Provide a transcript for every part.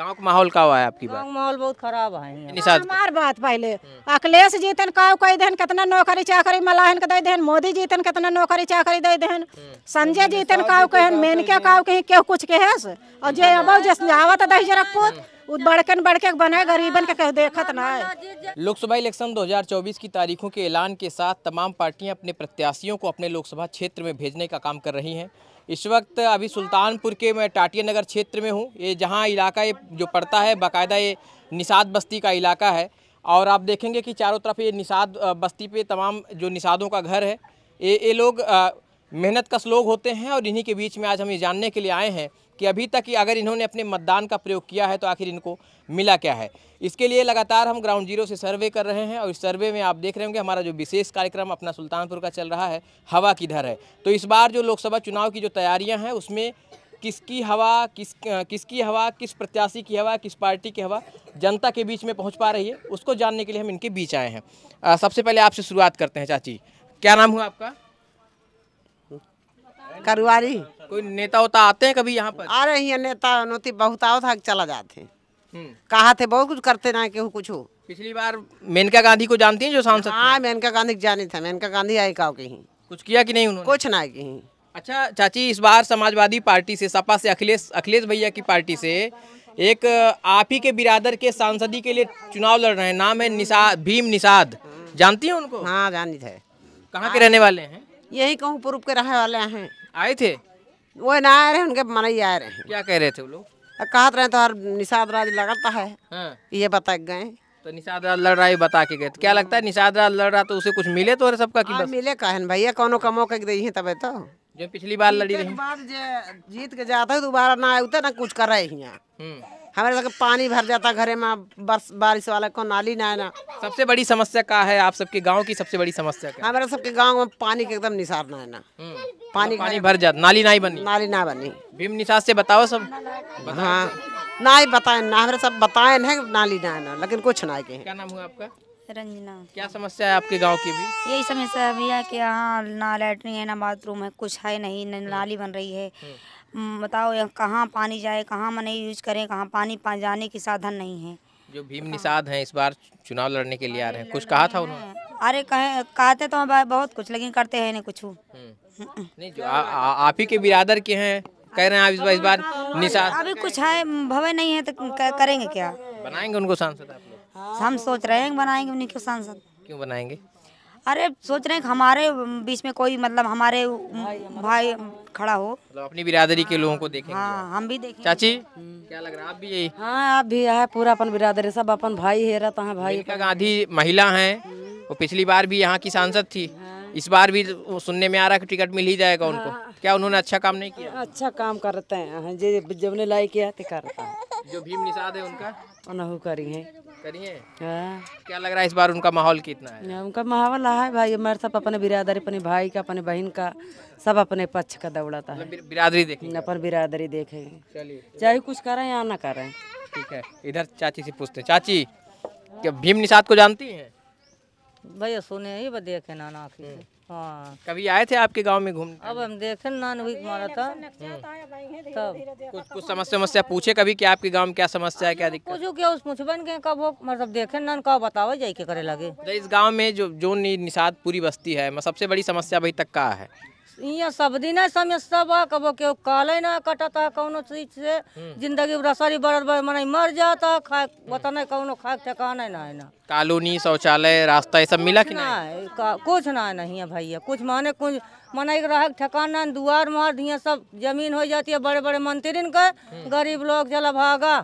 गांव का माहौल का हुआ है आपकी बात माहौल बहुत खराब है निषाद हमार बात पहले हम्म। अखिलेश जीतन का कह देन कितना नौकरी चाकरी मलाहन के दे देहन मोदी जीतन कितना नौकरी चाकरी दे देन हम्म। संजय हम्म। जीतन का कहन मेनके का कहीं केहू कुछ केहस और जे अब जस आवत दही जरक पूत बड़कन बड़के बने गरीबन के कह देखत ना लोकसभा इलेक्शन 2024 की तारीखों के ऐलान के साथ तमाम पार्टियां अपने प्रत्याशियों को अपने लोकसभा क्षेत्र में भेजने का काम कर रही हैं इस वक्त अभी सुल्तानपुर के मैं टाटिया नगर क्षेत्र में हूँ ये जहाँ इलाका ये जो पड़ता है बाकायदा ये निषाद बस्ती का इलाका है और आप देखेंगे कि चारों तरफ ये निषाद बस्ती पे तमाम जो निषादों का घर है ये ये लोग मेहनत कश लोग होते हैं और इन्हीं के बीच में आज हम ये जानने के लिए आए हैं कि अभी तक अगर इन्होंने अपने मतदान का प्रयोग किया है तो आखिर इनको मिला क्या है इसके लिए लगातार हम ग्राउंड जीरो से सर्वे कर रहे हैं और इस सर्वे में आप देख रहे होंगे हमारा जो विशेष कार्यक्रम अपना सुल्तानपुर का चल रहा है हवा किधर है तो इस बार जो लोकसभा चुनाव की जो तैयारियाँ हैं उसमें किसकी हवा किस किसकी हवा किस प्रत्याशी की हवा किस पार्टी की हवा जनता के बीच में पहुंच पा रही है उसको जानने के लिए हम इनके बीच आए हैं आ, सबसे पहले आपसे शुरुआत करते हैं चाची क्या नाम हुआ आपका करुआरी कोई नेता होता आते हैं कभी यहाँ पर आ रहे हैं नेता नोती बहुत आओ था चला जाते हैं हम्म। कहा थे बहुत कुछ करते ना केहू कुछ हो पिछली बार मेनका गांधी को जानती हैं जो सांसद हाँ मेनका गांधी जाने था मेनका गांधी आई का कहीं कुछ किया कि नहीं उन्होंने कुछ ना कहीं अच्छा चाची इस बार समाजवादी पार्टी से सपा से अखिलेश अखिलेश भैया की पार्टी से एक आप ही के बिरादर के सांसदी के लिए चुनाव लड़ रहे हैं नाम है निषाद भीम निषाद जानती हैं उनको हाँ जानी है कहाँ के रहने वाले हैं यही कहूँ पूर्व के रहने वाले हैं आए थे वो ना आ रहे उनके मना ही आ रहे हैं क्या कह रहे थे वो लोग कहा रहे तो हर निषाद राज लगाता है हाँ। ये बता गए तो निषाद राज लड़ रहा है बता के गए तो क्या लगता है निषाद राज लड़ रहा तो उसे कुछ मिले तो सबका की हाँ, बस मिले कहन भैया कौन कमो के दे है तबे तो जो पिछली बार लड़ी बार जीत के जाता है दोबारा ना आए उतर ना कुछ कर रहे हैं हम्म। हमारे सबके पानी भर जाता घरे में बर्स बारिश वाला को नाली ना है ना सबसे बड़ी समस्या का है आप सबके गांव की सबसे बड़ी समस्या क्या हमारे सबके गांव में पानी के एकदम निसार ना है ना हम्म। पानी पानी भर जाता नाली ना ही बनी नाली ना बनी भीम निशास से बताओ सब हाँ ना ही बताए ना हमारे सब बताए ना नाली ना है ना लेकिन कुछ ना के क्या नाम हुआ आपका रंजना क्या समस्या है आपके गांव की भी यही समस्या अभी है कि यहाँ ना लेटरिन है ना बाथरूम है कुछ है नहीं हम्म। नाली बन रही है हम्म। हम्म, बताओ यहाँ कहाँ पानी जाए कहाँ मने यूज करें कहाँ पानी जाने की साधन नहीं है जो भीम निषाद हैं इस बार चुनाव लड़ने के लिए आ रहे हैं कुछ कहा था उन्होंने अरे कहे कहते तो बहुत कुछ लेकिन करते हैं नहीं कुछ हम्म। नहीं जो आप ही के बिरादर के हैं कह रहे हैं आप इस बार इस बार निषाद अभी कुछ है भवे नहीं है तो करेंगे क्या बनाएंगे उनको सांसद हम सोच रहे हैं बनाएंगे उन्हीं को सांसद क्यों बनाएंगे अरे सोच रहे हैं हमारे बीच में कोई मतलब हमारे भाई खड़ा हो मतलब अपनी बिरादरी के लोगों को देखेंगे हाँ हम भी देखें चाची हम्म। क्या लग रहा है आप भी यही हाँ आप भी है पूरा अपन बिरादरी सब अपन भाई है रहता है भाई गांधी महिला है वो पिछली बार भी यहाँ की सांसद थी हाँ। इस बार भी सुनने में आ रहा है टिकट मिल ही जाएगा उनको हाँ। क्या उन्होंने अच्छा काम नहीं किया अच्छा काम करते हैं हाँ, जो जब ने लाई किया तो जो भीम निषाद है उनका करी है करिए हाँ। क्या लग रहा है इस बार उनका माहौल कितना है हाँ, उनका माहौल है भाई हमारे सब अपने बिरादरी अपने भाई का अपने बहन का सब अपने पक्ष का दौड़ाता है मतलब बिरादरी देखें अपन बिरादरी देखेंगे चलिए चाहे कुछ करें या ना करें ठीक है इधर चाची से पूछते चाची क्या भीम निषाद को जानती हैं भैया सुने ही देखे नाना आखिर हाँ कभी आए थे आपके गांव में घूमने अब हम देखे नान वीक मारा था हाँ। तब तो कुछ कुछ समस्या समस्या पूछे कभी कि आपके गांव में क्या समस्या है क्या तो दिक्कत पूछू क्या उस पूछ बन गए कब मतलब देखे नान कब बताओ जाए के करे लगे तो इस गांव में जो जो निषाद पूरी बस्ती है सबसे बड़ी समस्या अभी तक का है यहाँ सब दिन समस्या बा कबो के कल ना कटता कौनो चीज से हम्म। जिंदगी रसरी बरर बर मन मर जाता खाए बता नहीं कौनो खा ठिकाना ना है ना कॉलोनी शौचालय रास्ता ये सब मिला कि ना कुछ ना है नहीं है भैया कुछ माने कुछ मन रह ठिकाना दुआर मार दिया सब जमीन हो जाती है बड़े बड़े मंत्री के हम्म। गरीब लोग चला भागा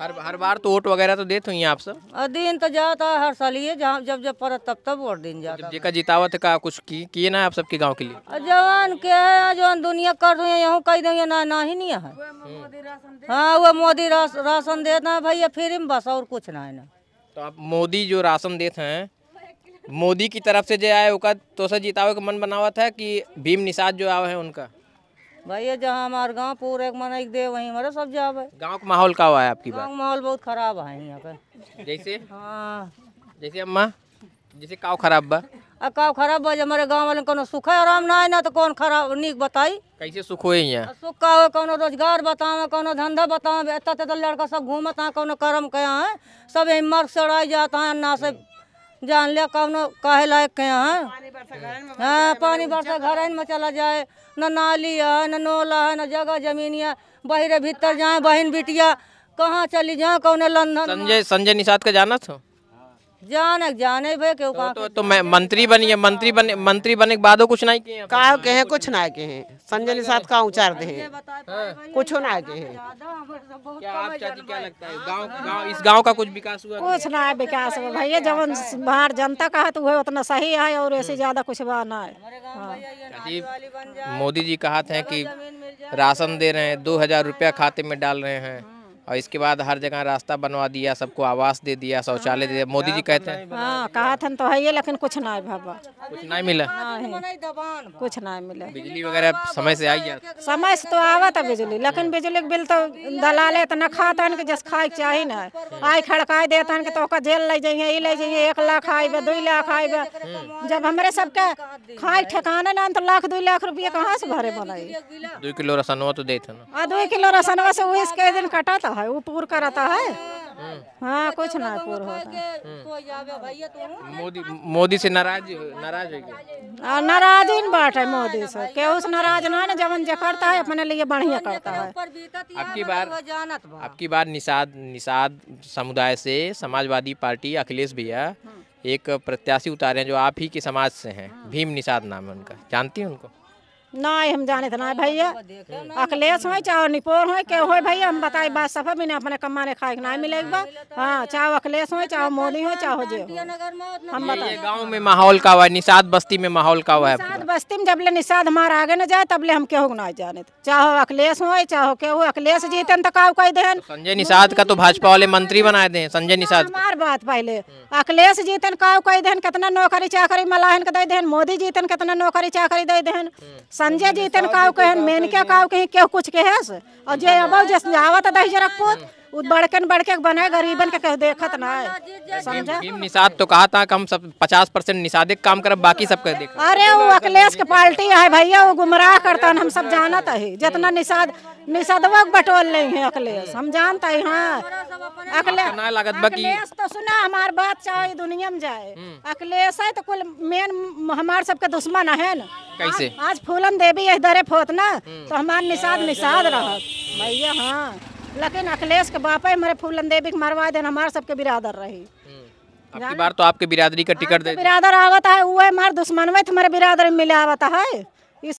हर हर बार तो वोट वगैरह तो देते हुई आप सब दिन तो जाता है हर साल ये जहाँ जब जब पड़ा तब तब वोट दिन जाता जेका जितावत का कुछ की किए ना आप सबके गांव के लिए जवान के है जवान दुनिया कर दुनिया यहाँ कही दुनिया ना ना ही नहीं है हाँ वो मोदी राशन देता है भैया फिर बस और कुछ ना है ना तो आप मोदी जो राशन देते हैं मोदी की तरफ से जो आए उसका तो सर जितावे का मन बनावा था कि भीम निषाद जो आए हैं उनका भैया जहाँ हमारे गाँव पूरे मन एक दे वहीं हमारा सब जाब है गाँव का माहौल का हुआ है आपकी गाँव माहौल बहुत खराब है यहाँ पे जैसे हाँ जैसे अम्मा जैसे काव खराब बा अब काव खराब बा हमारे गांव वाले कोनो सुख है आराम ना है ना तो कौन खराब नीक बताई कैसे सुख हो यहाँ सुख का हो कौन रोजगार बताओ कौन धंधा बताओ इतना लड़का सब घूमता है कौन कर्म कया है सब मर्ग सड़ाई जाता है अन्ना से जान लिया कौन कहे लायक के हैं हाँ पानी बरसा घर हाँ, में चला जाए न नाली है न नोला है न जगह जमीन है बहिरे भीतर जाए बहन बिटिया कहाँ चली जाए कौन लंदन संजय संजय निषाद के जाना था जाने जाने भाई क्यों तो, तो, तो मैं मंत्री बनी है मंत्री बने मंत्री बने के बाद कुछ नहीं किए कहे कुछ नहीं कहे संजय निषाद का उचार दे हाँ। कुछ ना आगे है हाँ, इस का कुछ विकास हुआ कुछ ना है विकास हुआ भैया जब बाहर जनता का है तो वह उतना सही है और ऐसे हम्म। ज्यादा कुछ हुआ ना है हाँ। मोदी जी कहा थे कि राशन तो दे रहे हैं दो हजार रुपया खाते में डाल रहे हैं और इसके बाद हर जगह रास्ता बनवा दिया सबको आवास दे दिया शौचालय दे दिया मोदी जी कहते हैं हाँ, कहा था तो है ये लेकिन कुछ नहीं भबा कुछ नहीं मिला कुछ ना मिला बिजली वगैरह समय से आई है समय से तो आवा था बिजली लेकिन बिजली के बिल तो दलाले तो न खाता कि जस खाए चाहिए ना आई खड़काई देता कि तो जेल ले जाइए ये ले जाइए एक लाख आएबे दो लाख आएबे जब हमारे सबके खाए ठिकाना ना तो लाख दो लाख रुपये कहाँ से भरे बनाई दो किलो रसनवा तो देते ना दो किलो रसनवा से वो इसके दिन कटा था है वो पूर का रहता है हाँ, हाँ कुछ तो ना पूर होता मोदी मोदी से नाराज नाराज है नाराज इन बात है मोदी से के उस नाराज ना ना जवन जो करता है अपने लिए बढ़िया करता है आपकी बार आपकी बार निषाद निषाद समुदाय से समाजवादी पार्टी अखिलेश भैया हम्म। एक प्रत्याशी उतारे हैं जो आप ही के समाज से हैं हम्म। भीम निषाद नाम है उनका जानती हैं उनको ना हम जाने थे ना भैया अखिलेश हो चाहे निपोर हो के हो भैया हम बताए हाँ। बात सफा नहीं अपने कमाने खाए ना मिलेगा बा हाँ, हाँ, तो हाँ अच्छा। चाहे अखिलेश हो चाहे मोदी हो चाहे जे हम बताए गाँव में माहौल का हुआ निषाद बस्ती में माहौल का हुआ है तो। निषाद बस्ती में जब ले निषाद हमारा आगे न जाए तब ले हम केहू ना जाने चाहे अखिलेश हो चाहे केहू अखिलेश जीते तो संजय निषाद का तो भाजपा वाले मंत्री बनाए दे संजय निषाद हमार बात पहले अखिलेश जीतन का कितना नौकरी चाकरी मलाहन के दे दे मोदी जीतन कितना नौकरी चाकरी दे दे संजय जी इतन काव कहें मैंने क्या काव कहें क्यों कुछ कहस और जे अब जस आवत तो दही जरक पोत बड़कन बड़के बने गरीबन के देखत ना निषाद तो कहा था हम सब पचास परसेंट निषादे काम कर बाकी सब कर देख अरे वो अखिलेश के पार्टी है भैया वो गुमराह करता हम सब जानता है जितना निषाद निषादवा बटोल नहीं है अखिलेश हम जानता है हाँ अखिलेश लागत बाकी तो सुना हमार बात चाहे दुनिया में जाए हम्म। अखिलेश है तो कुल मेन हमार सबके दुश्मन है न कैसे आज फूलन देवी इधर फोत ना हम्म। तो हमार निषाद निषाद रह भैया हाँ लेकिन अखिलेश के बापा मेरे फूलन देवी के मरवा देना हमारे सबके बिरादर रही आपकी बार तो आपके बिरादरी का टिकट दे बिरादर आवत है वो है मार दुश्मन में तुम्हारे बिरादर मिले आवत है